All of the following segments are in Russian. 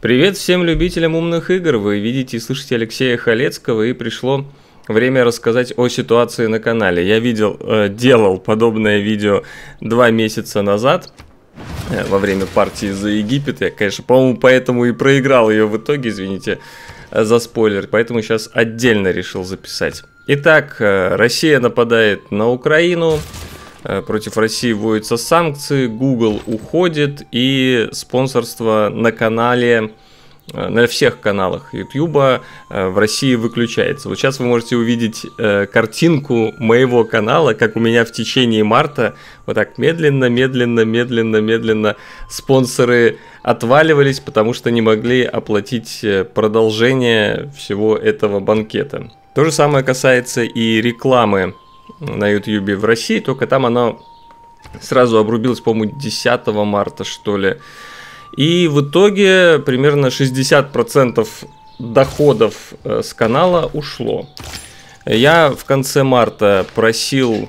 Привет всем любителям умных игр! Вы видите и слышите Алексея Халецкого и пришло время рассказать о ситуации на канале. Я видел, э, делал подобное видео два месяца назад э, во время партии за Египет. Я, конечно, по-моему, поэтому и проиграл ее в итоге, извините э, за спойлер, поэтому сейчас отдельно решил записать. Итак, э, Россия нападает на Украину, Э, против России вводятся санкции, Google уходит и спонсорство на канале э, на всех каналах YouTube э, в России выключается. Вот сейчас вы можете увидеть картинку моего канала, как у меня в течение марта вот так медленно, медленно, медленно, медленно спонсоры отваливались, потому что не могли оплатить продолжение всего этого банкета. То же самое касается и рекламы на Ютьюбе в России, только там оно сразу обрубилось, по-моему, 10 марта, что ли. И в итоге примерно 60% доходов э, с канала ушло. Я в конце марта просил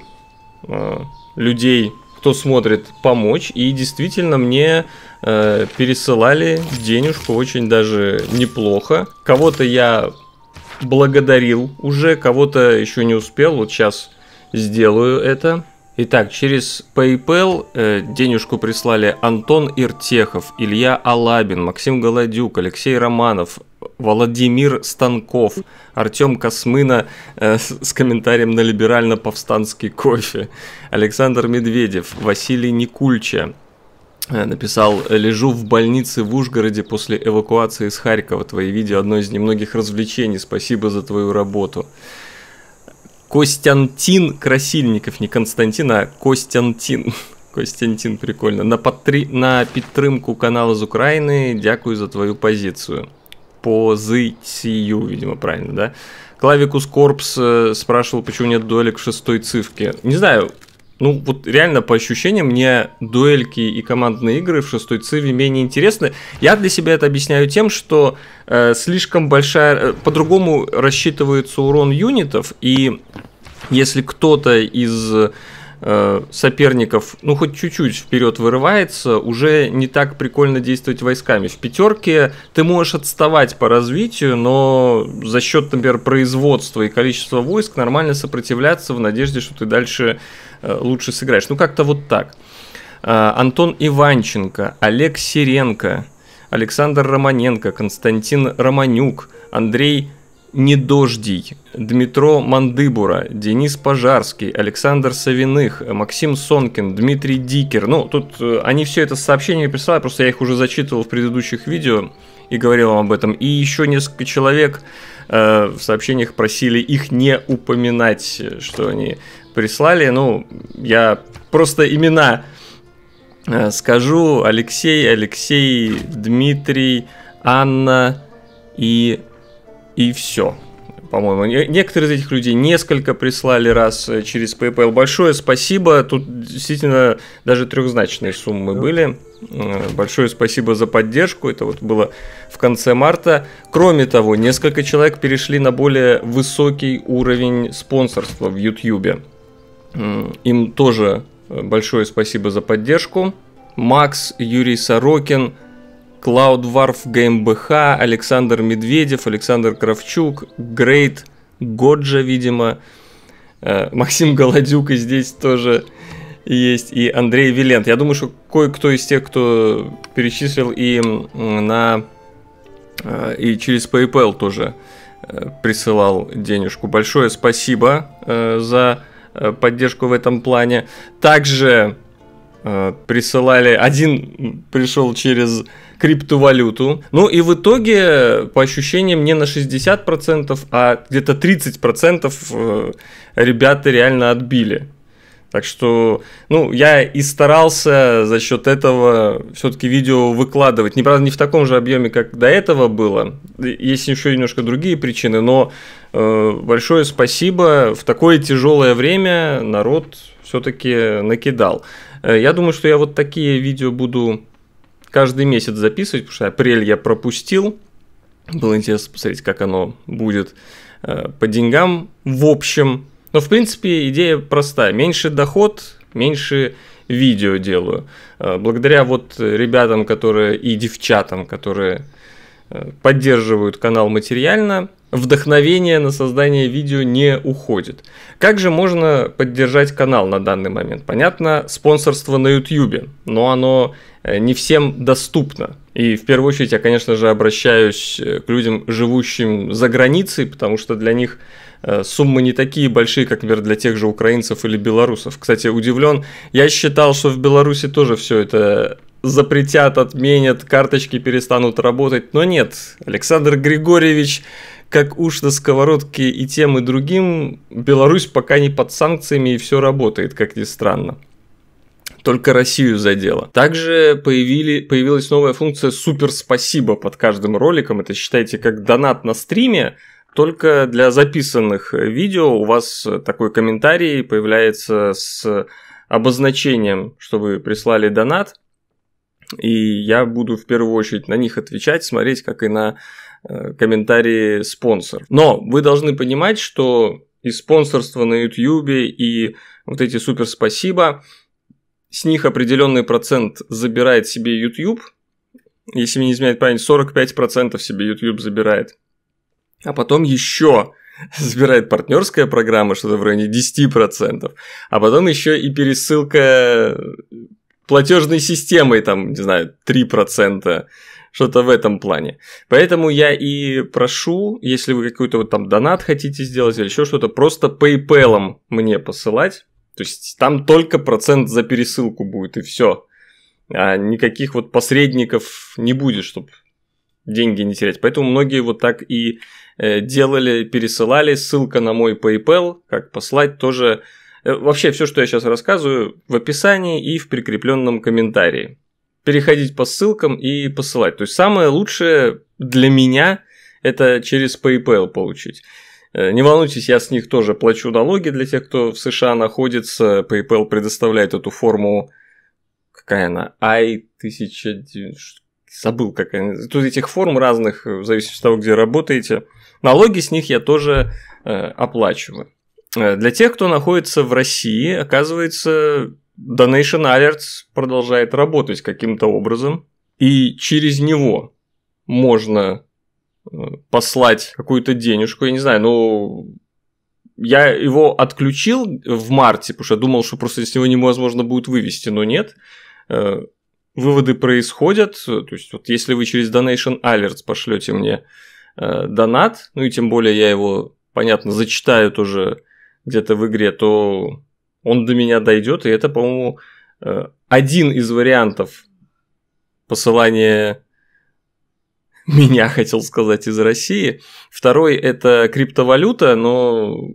э, людей, кто смотрит, помочь. И действительно мне э, пересылали денежку очень даже неплохо. Кого-то я благодарил уже, кого-то еще не успел. Вот сейчас сделаю это. Итак, через PayPal э, денежку прислали Антон Иртехов, Илья Алабин, Максим Голодюк, Алексей Романов, Владимир Станков, Артем Космына э, с, с комментарием на либерально-повстанский кофе, Александр Медведев, Василий Никульча, э, написал «Лежу в больнице в Ужгороде после эвакуации из Харькова. Твои видео – одно из немногих развлечений. Спасибо за твою работу». Костянтин Красильников, не Константин, а Костянтин. Костянтин, прикольно. На, подтрі... на підтримку канала из Украины. Дякую за твою позицию. Позицию, видимо, правильно, да? Клавикус Корпс э, спрашивал, почему нет дуэлек в шестой цифке. Не знаю, ну вот реально по ощущениям мне дуэльки и командные игры в шестой циве менее интересны. Я для себя это объясняю тем, что э, слишком большая... Э, по-другому рассчитывается урон юнитов, и если кто-то из э, соперников, ну хоть чуть-чуть вперед вырывается, уже не так прикольно действовать войсками. В пятерке ты можешь отставать по развитию, но за счет, например, производства и количества войск нормально сопротивляться в надежде, что ты дальше э, лучше сыграешь. Ну как-то вот так. Э, Антон Иванченко, Олег Сиренко, Александр Романенко, Константин Романюк, Андрей не Недождий, Дмитро Мандыбура, Денис Пожарский, Александр Савиных, Максим Сонкин, Дмитрий Дикер. Ну, тут э, они все это сообщение прислали, просто я их уже зачитывал в предыдущих видео и говорил вам об этом. И еще несколько человек э, в сообщениях просили их не упоминать, что они прислали. Ну, я просто имена э, скажу. Алексей, Алексей, Дмитрий, Анна и и все. По-моему, некоторые из этих людей несколько прислали раз э, через PayPal. Большое спасибо. Тут действительно даже трехзначные суммы были. Э, большое спасибо за поддержку. Это вот было в конце марта. Кроме того, несколько человек перешли на более высокий уровень спонсорства в YouTube. Им тоже э, большое спасибо за поддержку. Макс, Юрий Сорокин – Клаудварф ГМБХ, Александр Медведев, Александр Кравчук, Грейт Годжа, видимо, э, Максим Голодюк и здесь тоже есть, и Андрей Вилент. Я думаю, что кое-кто из тех, кто перечислил и на э, и через PayPal тоже э, присылал денежку. Большое спасибо за поддержку в этом плане. Также э, присылали. Один пришел через криптовалюту. Ну и в итоге, по ощущениям, не на 60%, а где-то 30% э, ребята реально отбили. Так что, ну, я и старался за счет этого все-таки видео выкладывать. Не, правда, не в таком же объеме, как до этого было. Есть еще немножко другие причины, но э, большое спасибо. В такое тяжелое время народ все-таки накидал. Э, я думаю, что я вот такие видео буду каждый месяц записывать, потому что апрель я пропустил. Было интересно посмотреть, как оно будет э, по деньгам в общем. Но, ну, в принципе, идея простая. Меньше доход, меньше видео делаю. Э, благодаря вот ребятам, которые и девчатам, которые поддерживают канал материально, вдохновение на создание видео не уходит. Как же можно поддержать канал на данный момент? Понятно, спонсорство на YouTube, но оно э, не всем доступно. И в первую очередь я, конечно же, обращаюсь э, к людям, живущим за границей, потому что для них э, суммы не такие большие, как, например, для тех же украинцев или белорусов. Кстати, удивлен, я считал, что в Беларуси тоже все это запретят, отменят, карточки перестанут работать. Но нет, Александр Григорьевич, как уж на сковородке и тем, и другим, Беларусь пока не под санкциями и все работает, как ни странно. Только Россию задело. Также появили, появилась новая функция «Супер спасибо» под каждым роликом. Это считайте как донат на стриме, только для записанных видео у вас такой комментарий появляется с обозначением, что вы прислали донат. И я буду в первую очередь на них отвечать, смотреть, как и на э, комментарии спонсор. Но вы должны понимать, что и спонсорство на YouTube, и вот эти супер спасибо, с них определенный процент забирает себе YouTube. Если мне не изменяет память, 45% себе YouTube забирает. А потом еще забирает партнерская программа, что-то в районе 10%. А потом еще и пересылка платежной системой, там, не знаю, 3%, что-то в этом плане. Поэтому я и прошу, если вы какой-то вот там донат хотите сделать или еще что-то, просто PayPal мне посылать. То есть там только процент за пересылку будет и все. А никаких вот посредников не будет, чтобы деньги не терять. Поэтому многие вот так и э, делали, пересылали. Ссылка на мой PayPal, как послать, тоже Э, вообще, все, что я сейчас рассказываю, в описании и в прикрепленном комментарии. Переходить по ссылкам и посылать. То есть самое лучшее для меня это через PayPal получить. Э, не волнуйтесь, я с них тоже плачу налоги для тех, кто в США находится. PayPal предоставляет эту форму, какая она, I-1000, забыл какая Тут этих форм разных, э, в зависимости от того, где работаете. Налоги с них я тоже э, оплачиваю. Э, для тех, кто находится в России, оказывается, Donation Alerts продолжает работать каким-то образом, и через него можно э, послать какую-то денежку, я не знаю, ну, я его отключил в марте, потому что думал, что просто с него невозможно будет вывести, но нет. Э, выводы происходят, то есть вот если вы через Donation Alerts пошлете мне донат, ну и тем более я его, понятно, зачитаю тоже где-то в игре, то он до меня дойдет, и это, по-моему, э, один из вариантов посылания меня, хотел сказать, из России. Второй – это криптовалюта, но,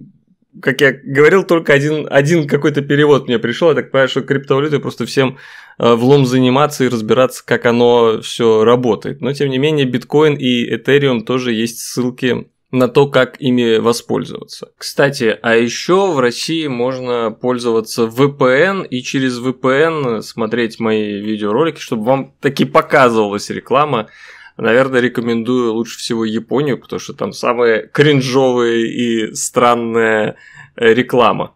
как я говорил, только один, один какой-то перевод мне пришел. Я так понимаю, что криптовалюта просто всем э, влом заниматься и разбираться, как оно все работает. Но, тем не менее, биткоин и Ethereum тоже есть ссылки на то, как ими воспользоваться. Кстати, а еще в России можно пользоваться VPN и через VPN смотреть мои видеоролики, чтобы вам таки показывалась реклама. Наверное, рекомендую лучше всего Японию, потому что там самая кринжовая и странная э, реклама.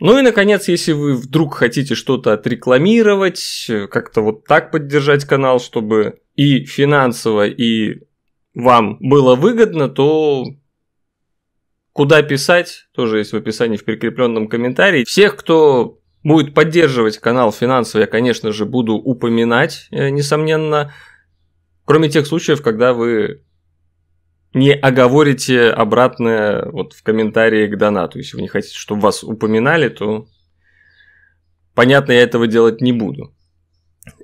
Ну и, наконец, если вы вдруг хотите что-то отрекламировать, как-то вот так поддержать канал, чтобы и финансово, и вам было выгодно, то Куда писать, тоже есть в описании в прикрепленном комментарии. Всех, кто будет поддерживать канал финансово, я, конечно же, буду упоминать, э, несомненно, кроме тех случаев, когда вы не оговорите обратное вот в комментарии к донату. Если вы не хотите, чтобы вас упоминали, то понятно, я этого делать не буду.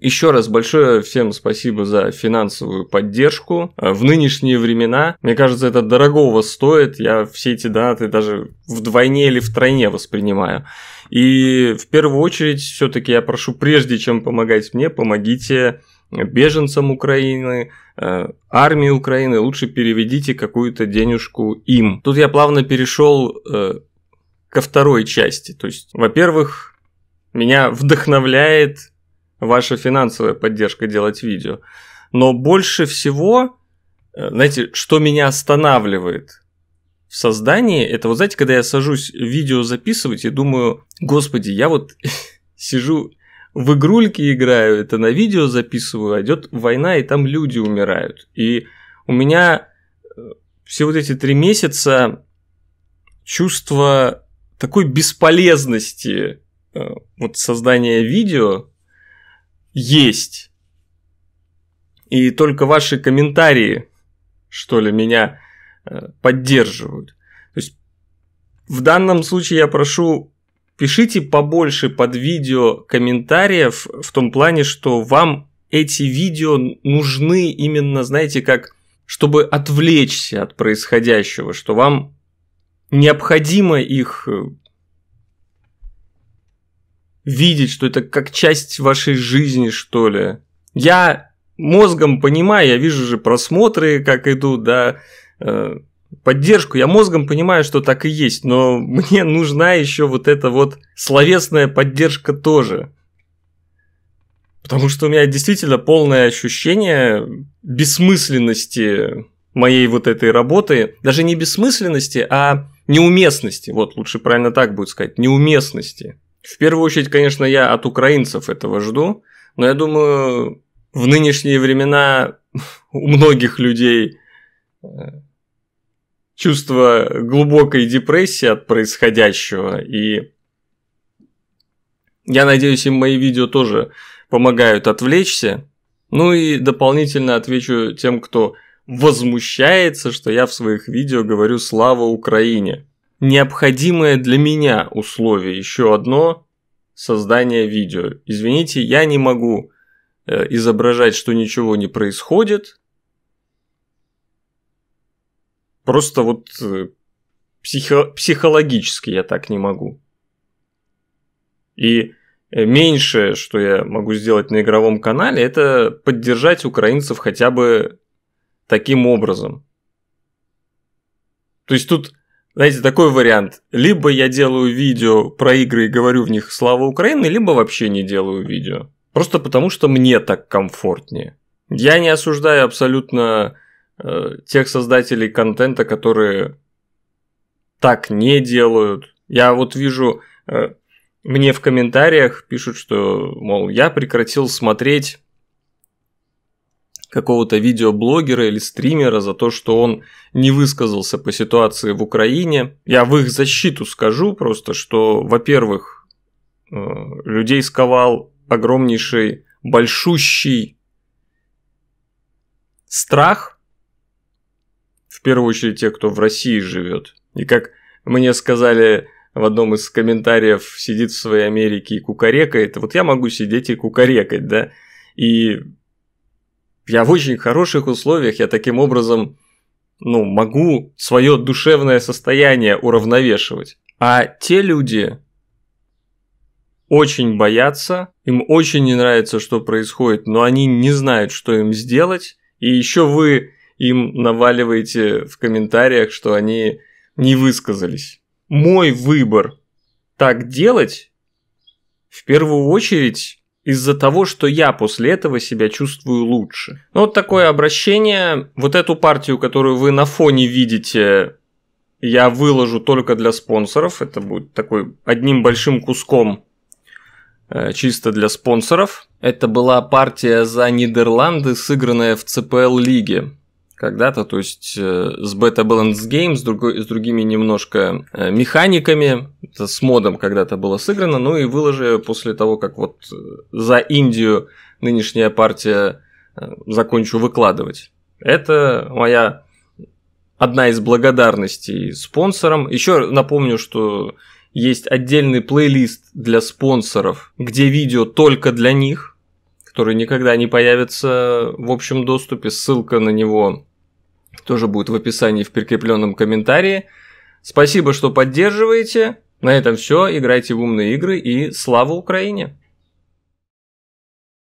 Еще раз большое всем спасибо за финансовую поддержку. Э, в нынешние времена, мне кажется, это дорогого стоит. Я все эти донаты даже вдвойне или втройне воспринимаю. И в первую очередь, все-таки я прошу, прежде чем помогать мне, помогите беженцам Украины, э, армии Украины, лучше переведите какую-то денежку им. Тут я плавно перешел э, ко второй части. То есть, во-первых, меня вдохновляет ваша финансовая поддержка делать видео. Но больше всего, э, знаете, что меня останавливает в создании, это вот знаете, когда я сажусь видео записывать и думаю, господи, я вот сижу в игрульки играю, это на видео записываю, идет война, и там люди умирают. И у меня э, все вот эти три месяца чувство такой бесполезности э, вот создания видео, есть. И только ваши комментарии, что ли, меня э, поддерживают. То есть в данном случае я прошу, пишите побольше под видео комментариев в том плане, что вам эти видео нужны именно, знаете, как чтобы отвлечься от происходящего, что вам необходимо их э, видеть, что это как часть вашей жизни, что ли. Я мозгом понимаю, я вижу же просмотры, как идут, да, э, поддержку. Я мозгом понимаю, что так и есть, но мне нужна еще вот эта вот словесная поддержка тоже. Потому что у меня действительно полное ощущение бессмысленности моей вот этой работы. Даже не бессмысленности, а неуместности. Вот лучше правильно так будет сказать. Неуместности. В первую очередь, конечно, я от украинцев этого жду, но я думаю, в нынешние времена у многих людей э, чувство глубокой депрессии от происходящего, и я надеюсь, им мои видео тоже помогают отвлечься. Ну и дополнительно отвечу тем, кто возмущается, что я в своих видео говорю «Слава Украине!» необходимое для меня условие, еще одно создание видео. Извините, я не могу э, изображать, что ничего не происходит. Просто вот э, психо психологически я так не могу. И э, меньшее, что я могу сделать на игровом канале, это поддержать украинцев хотя бы таким образом. То есть тут знаете, такой вариант. Либо я делаю видео про игры и говорю в них «Слава Украины», либо вообще не делаю видео. Просто потому, что мне так комфортнее. Я не осуждаю абсолютно э, тех создателей контента, которые так не делают. Я вот вижу, э, мне в комментариях пишут, что, мол, я прекратил смотреть какого-то видеоблогера или стримера за то, что он не высказался по ситуации в Украине. Я в их защиту скажу просто, что, во-первых, э, людей сковал огромнейший, большущий страх, в первую очередь те, кто в России живет. И как мне сказали в одном из комментариев, сидит в своей Америке и кукарекает. Вот я могу сидеть и кукарекать, да, и я в очень хороших условиях, я таким образом ну, могу свое душевное состояние уравновешивать. А те люди очень боятся, им очень не нравится, что происходит, но они не знают, что им сделать. И еще вы им наваливаете в комментариях, что они не высказались. Мой выбор так делать в первую очередь из-за того, что я после этого себя чувствую лучше. Ну, вот такое обращение, вот эту партию, которую вы на фоне видите, я выложу только для спонсоров. Это будет такой одним большим куском э, чисто для спонсоров. Это была партия за Нидерланды, сыгранная в ЦПЛ-лиге когда-то, то есть э, с Beta Balance Game, с, другой, с другими немножко э, механиками, это с модом когда-то было сыграно, ну и выложи после того, как вот э, за Индию нынешняя партия закончу выкладывать. Это моя одна из благодарностей спонсорам. Еще напомню, что есть отдельный плейлист для спонсоров, где видео только для них, которые никогда не появятся в общем доступе. Ссылка на него тоже будет в описании в прикрепленном комментарии. Спасибо, что поддерживаете. На этом все. Играйте в умные игры и слава Украине!